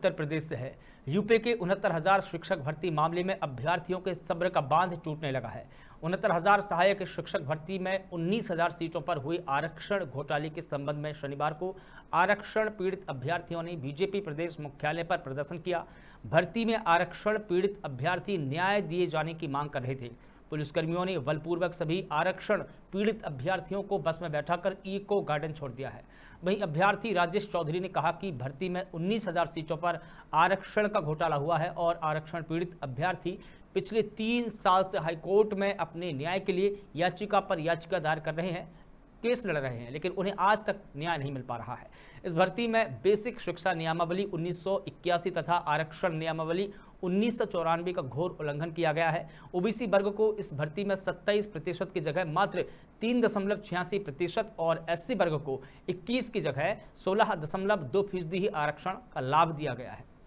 उत्तर प्रदेश से है यूपी के उनहत्तर हजार शिक्षक भर्ती मामले में अभ्यर्थियों के सब्र का बांध टूटने लगा है उनहत्तर हजार सहायक शिक्षक भर्ती में उन्नीस हजार सीटों पर हुई आरक्षण घोटाले के संबंध में शनिवार को आरक्षण पीड़ित अभ्यर्थियों ने बीजेपी प्रदेश मुख्यालय पर प्रदर्शन किया भर्ती में आरक्षण पीड़ित अभ्यर्थी न्याय दिए जाने की मांग कर रहे थे पुलिसकर्मियों ने बलपूर्वक सभी आरक्षण पीड़ित अभ्यर्थियों को बस में बैठाकर इको गार्डन छोड़ दिया है वहीं अभ्यर्थी राजेश चौधरी ने कहा कि भर्ती में उन्नीस हजार सीटों पर आरक्षण का घोटाला हुआ है और आरक्षण पीड़ित अभ्यर्थी पिछले तीन साल से हाईकोर्ट में अपने न्याय के लिए याचिका पर याचिका दायर कर रहे हैं केस लड़ रहे हैं लेकिन उन्हें आज तक न्याय नहीं मिल पा रहा है इस भर्ती में बेसिक शिक्षा नियमावली 1981 तथा आरक्षण नियमावली उन्नीस का घोर उल्लंघन किया गया है ओबीसी वर्ग को इस भर्ती में 27 प्रतिशत की जगह मात्र तीन दशमलव छियासी प्रतिशत और एस वर्ग को 21 की जगह सोलह दशमलव दो फीसदी ही आरक्षण का लाभ दिया गया है